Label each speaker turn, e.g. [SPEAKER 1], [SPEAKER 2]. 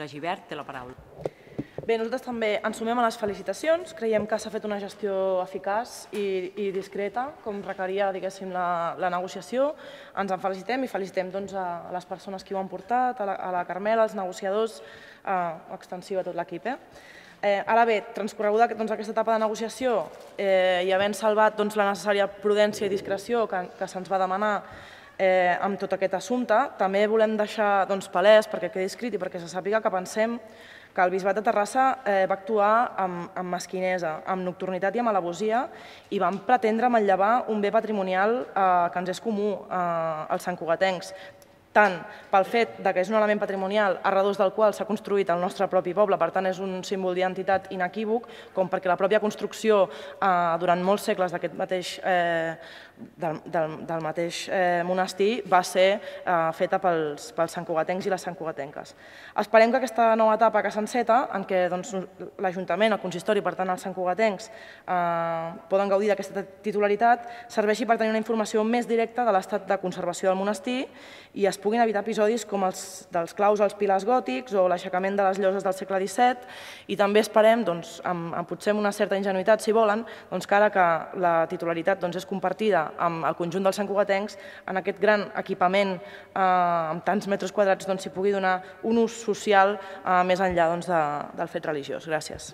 [SPEAKER 1] senyora Givert té la paraula. Bé, nosaltres també ens sumem a les felicitacions. Creiem que s'ha fet una gestió eficaç i, i discreta, com requeria diguéssim, la, la negociació. Ens en felicitem i felicitem doncs, a, les persones que ho han portat, a la, a la Carmela, als negociadors, a extensiu a tot l'equip. Eh? Eh, ara bé, transcorreguda doncs, aquesta etapa de negociació eh, i havent salvat doncs, la necessària prudència i discreció que, que se'ns va demanar eh, amb tot aquest assumpte. També volem deixar doncs, palès perquè quedi escrit i perquè se sàpiga que pensem que el Bisbat de Terrassa eh, va actuar amb, amb amb nocturnitat i amb alabosia i van pretendre manllevar un bé patrimonial eh, que ens és comú eh, als santcugatencs, tant pel fet de que és un element patrimonial a redós del qual s'ha construït el nostre propi poble, per tant és un símbol d'identitat inequívoc, com perquè la pròpia construcció eh, durant molts segles d'aquest mateix eh, del, del, del mateix eh, monestir va ser eh, feta pels, pels santcugatencs i les santcugatenques. Esperem que aquesta nova etapa que s'enceta, en què doncs, l'Ajuntament, el Consistori, per tant els santcugatencs, eh, poden gaudir d'aquesta titularitat, serveixi per tenir una informació més directa de l'estat de conservació del monestir i es puguin evitar episodis com els dels claus als pilars gòtics o l'aixecament de les lloses del segle XVII i també esperem, doncs, amb, amb potser amb una certa ingenuïtat, si volen, doncs, que ara que la titularitat doncs, és compartida amb el conjunt dels santcugatencs en aquest gran equipament eh, amb tants metres quadrats doncs, s'hi doncs, pugui donar un ús social eh, més enllà doncs, de, del fet religiós. Gràcies.